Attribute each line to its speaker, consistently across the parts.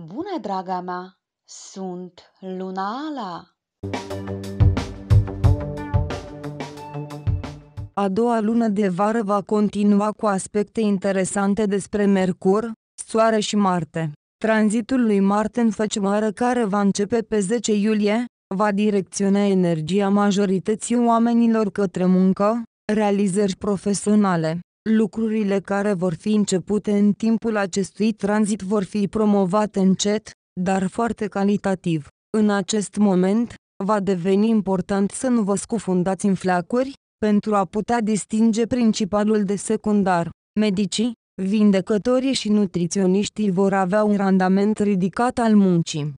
Speaker 1: Bună, draga mea! Sunt Luna Ala! A doua lună de vară va continua cu aspecte interesante despre Mercur, Soare și Marte. Tranzitul lui Marte în Făcioară care va începe pe 10 iulie, va direcționa energia majorității oamenilor către muncă, realizări profesionale, Lucrurile care vor fi începute în timpul acestui tranzit vor fi promovate încet, dar foarte calitativ. În acest moment, va deveni important să nu vă scufundați în flacuri, pentru a putea distinge principalul de secundar. Medicii, vindecătorii și nutriționiștii vor avea un randament ridicat al muncii.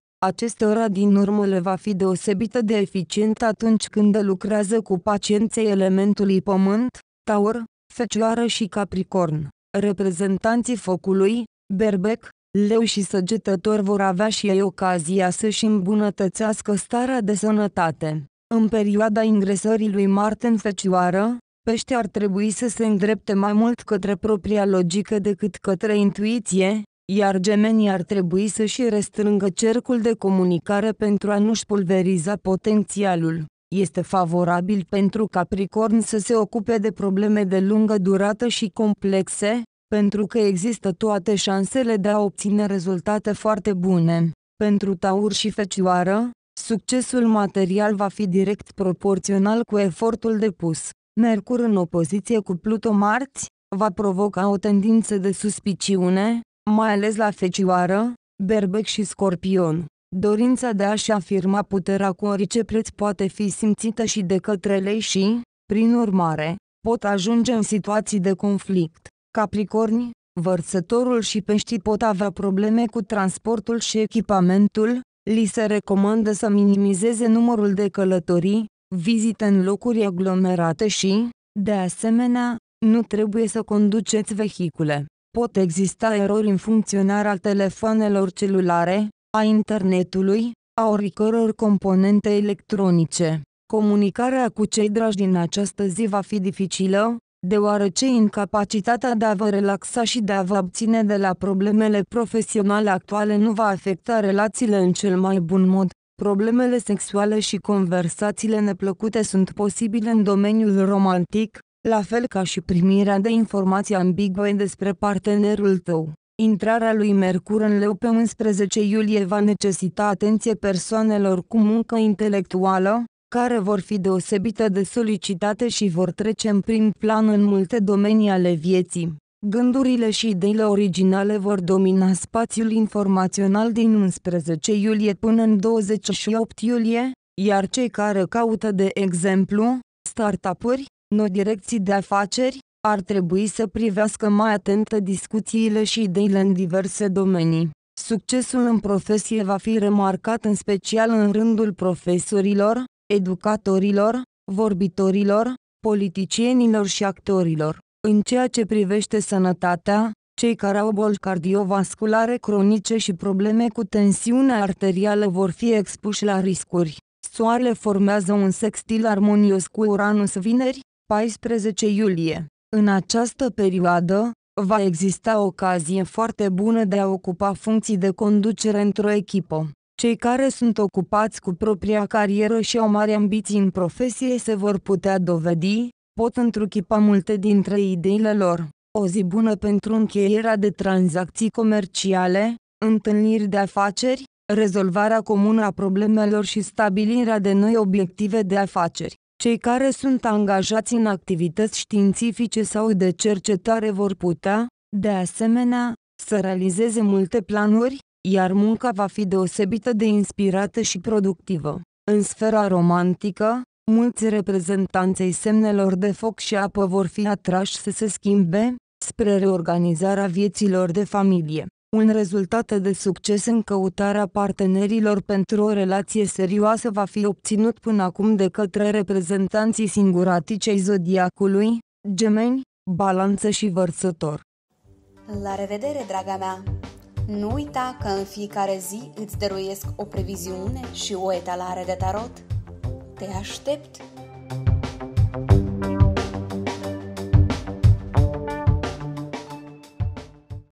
Speaker 1: ora din urmă le va fi deosebită de eficient atunci când lucrează cu pacienții elementului pământ, taur, Fecioară și Capricorn, reprezentanții focului, berbec, leu și săgetător vor avea și ei ocazia să-și îmbunătățească starea de sănătate. În perioada ingresării lui Marte în Fecioară, pește ar trebui să se îndrepte mai mult către propria logică decât către intuiție, iar gemenii ar trebui să-și restrângă cercul de comunicare pentru a nu-și pulveriza potențialul este favorabil pentru Capricorn să se ocupe de probleme de lungă durată și complexe, pentru că există toate șansele de a obține rezultate foarte bune. Pentru Taur și Fecioară, succesul material va fi direct proporțional cu efortul depus. Mercur în opoziție cu Pluto marți, va provoca o tendință de suspiciune, mai ales la Fecioară, Berbec și Scorpion. Dorința de a-și afirma puterea cu orice preț poate fi simțită și de către lei și, prin urmare, pot ajunge în situații de conflict. Capricorni, vărsătorul și peștii pot avea probleme cu transportul și echipamentul, li se recomandă să minimizeze numărul de călătorii, vizite în locuri aglomerate și, de asemenea, nu trebuie să conduceți vehicule. Pot exista erori în funcționarea telefoanelor celulare, a internetului, a oricăror componente electronice. Comunicarea cu cei dragi din această zi va fi dificilă, deoarece incapacitatea de a vă relaxa și de a vă abține de la problemele profesionale actuale nu va afecta relațiile în cel mai bun mod. Problemele sexuale și conversațiile neplăcute sunt posibile în domeniul romantic, la fel ca și primirea de informații ambigue despre partenerul tău. Intrarea lui Mercur în leu pe 11 iulie va necesita atenție persoanelor cu muncă intelectuală, care vor fi deosebită de solicitate și vor trece în prim plan în multe domenii ale vieții. Gândurile și ideile originale vor domina spațiul informațional din 11 iulie până în 28 iulie, iar cei care caută de exemplu, startup-uri, noi direcții de afaceri, ar trebui să privească mai atentă discuțiile și ideile în diverse domenii. Succesul în profesie va fi remarcat în special în rândul profesorilor, educatorilor, vorbitorilor, politicienilor și actorilor. În ceea ce privește sănătatea, cei care au boli cardiovasculare cronice și probleme cu tensiunea arterială vor fi expuși la riscuri. Soarele formează un sextil armonios cu Uranus vineri, 14 iulie. În această perioadă, va exista o ocazie foarte bună de a ocupa funcții de conducere într-o echipă. Cei care sunt ocupați cu propria carieră și au mari ambiții în profesie se vor putea dovedi, pot întruchipa multe dintre ideile lor. O zi bună pentru încheierea de tranzacții comerciale, întâlniri de afaceri, rezolvarea comună a problemelor și stabilirea de noi obiective de afaceri. Cei care sunt angajați în activități științifice sau de cercetare vor putea, de asemenea, să realizeze multe planuri, iar munca va fi deosebită de inspirată și productivă. În sfera romantică, mulți reprezentanței semnelor de foc și apă vor fi atrași să se schimbe, spre reorganizarea vieților de familie un rezultat de succes în căutarea partenerilor pentru o relație serioasă va fi obținut până acum de către reprezentanții singuraticei zodiacului, gemeni, balanță și vărsător. La revedere, draga mea! Nu uita că în fiecare zi îți dăruiesc o previziune și o etalare de tarot. Te aștept!